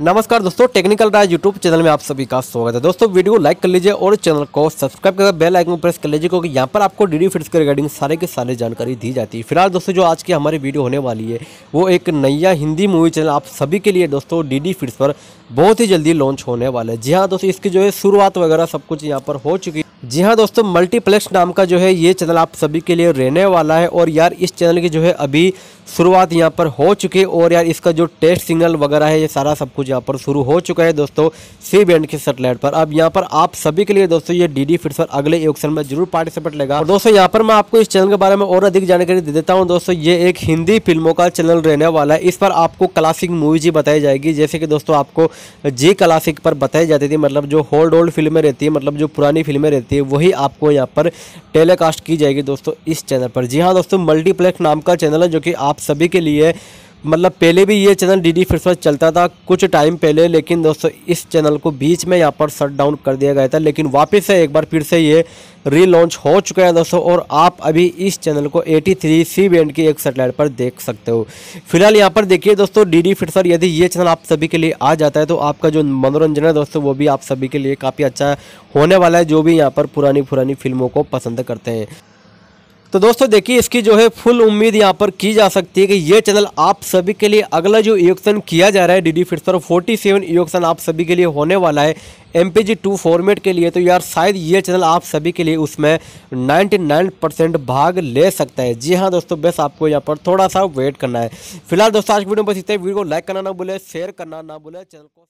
नमस्कार दोस्तों टेक्निकल राज YouTube channel में आप सभी का स्वागत है दोस्तों वीडियो लाइक कर लीजिए और चैनल को सब्सक्राइब करके बेल आइकन प्रेस कर लीजिए क्योंकि यहाँ पर आपको डी फिट्स के रिगार्डिंग सारे के सारे जानकारी दी जाती है फिलहाल दोस्तों जो आज की हमारी वीडियो होने वाली है वो एक नया हिंदी मूवी चैनल आप सभी के लिए दोस्तों डी फिट्स पर बहुत ही जल्दी लॉन्च होने वाला है जी हाँ दोस्तों इसकी जो है शुरुआत वगैरह सब कुछ यहाँ पर हो चुकी जी हाँ दोस्तों मल्टीप्लेक्स नाम का जो है ये चैनल आप सभी के लिए रहने वाला है और यार इस चैनल की जो है अभी शुरुआत यहाँ पर हो चुकी है और यार इसका जो टेस्ट सिग्नल वगैरह है ये सारा सब कुछ यहाँ पर शुरू हो चुका है दोस्तों सी बैंड के सेटेलाइट पर अब यहाँ पर आप सभी के लिए दोस्तों ये डी डी फिट्स अगले ऑप्शन में जरूर पार्टिसिपेट लेगा और दोस्तों यहाँ पर मैं आपको इस चैनल के बारे में और अधिक जानकारी दे देता हूँ दोस्तों ये एक हिंदी फिल्मों का चैनल रहने वाला है इस पर आपको क्लासिक मूवीज ही बताई जाएगी जैसे कि दोस्तों आपको जी क्लासिक पर बताई जाती थी मतलब जो होल्ड ओल्ड फिल्में रहती है मतलब जो पुरानी फिल्में रहती जाती है वही आपको यहाँ पर टेलीकास्ट की जाएगी दोस्तों इस चैनल पर जी हाँ दोस्तों मल्टीप्लेक्स नाम का चैनल है जो कि आप सभी के लिए मतलब पहले भी ये चैनल डी डी फिर चलता था कुछ टाइम पहले लेकिन दोस्तों इस चैनल को बीच में यहाँ पर शट डाउन कर दिया गया था लेकिन वापस से एक बार फिर से ये रीलॉन्च हो चुका है दोस्तों और आप अभी इस चैनल को 83 सी बैंड की एक सेटेलाइट पर देख सकते हो फिलहाल यहाँ पर देखिए दोस्तों डी डी फिटसर यदि ये चैनल आप सभी के लिए आ जाता है तो आपका जो मनोरंजन है दोस्तों वो भी आप सभी के लिए काफ़ी अच्छा होने वाला है जो भी यहाँ पर पुरानी पुरानी फिल्मों को पसंद करते हैं तो दोस्तों देखिए इसकी जो है फुल उम्मीद यहाँ पर की जा सकती है कि ये चैनल आप सभी के लिए अगला जो इलेक्शन e किया जा रहा है डी डी फिटसर फोर्टी सेवन इलेक्शन आप सभी के लिए होने वाला है M P G two format के लिए तो यार शायद ये चैनल आप सभी के लिए उसमें 99 परसेंट भाग ले सकता है जी हाँ दोस्तों बस आपको यहाँ पर थोड़ा सा वेट करना है फिलहाल दोस्तों आज वीडियो में बस इतना वीडियो को लाइक करना ना बोले शेयर करना ना बोले चैनल को